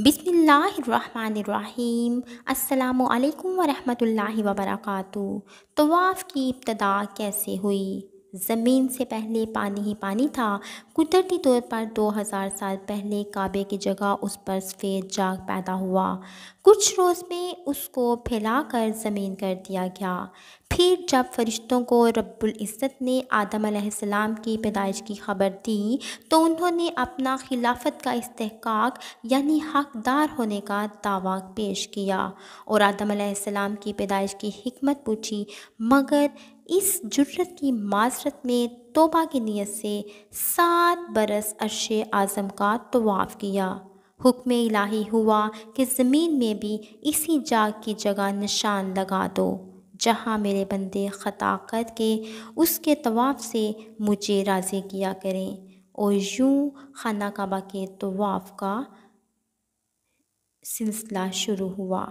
बिसमीम् अल्लाम वरहमल वबरक तवाफ़ की इब्तदा कैसे हुई ज़मीन से पहले पानी ही पानी था कुदरती तौर पर 2000 साल पहले काबे की जगह उस पर सफ़ेद जाग पैदा हुआ कुछ रोज़ में उसको फैलाकर ज़मीन कर दिया गया फिर जब फरिश्तों को रब्बुल इज़्ज़त ने आदम आसमाम की पैदाइश की खबर दी तो उन्होंने अपना खिलाफत का इस्तेकाक यानी हकदार होने का दावा पेश किया और आदम आसमाम की पैदाइश की हमत पूछी मगर इस जुर्रत की माजरत में तोबा की नीयत से सात बरस अरश आज़म का तवाफ़ किया हुक्म इलाही हुआ कि ज़मीन में भी इसी जाग की जगह निशान लगा दो जहाँ मेरे बंदे ख़ता करके उसके तवाफ़ से मुझे राज़ी किया करें और यूँ खाना काबा के तवाफ़ का सिलसिला शुरू हुआ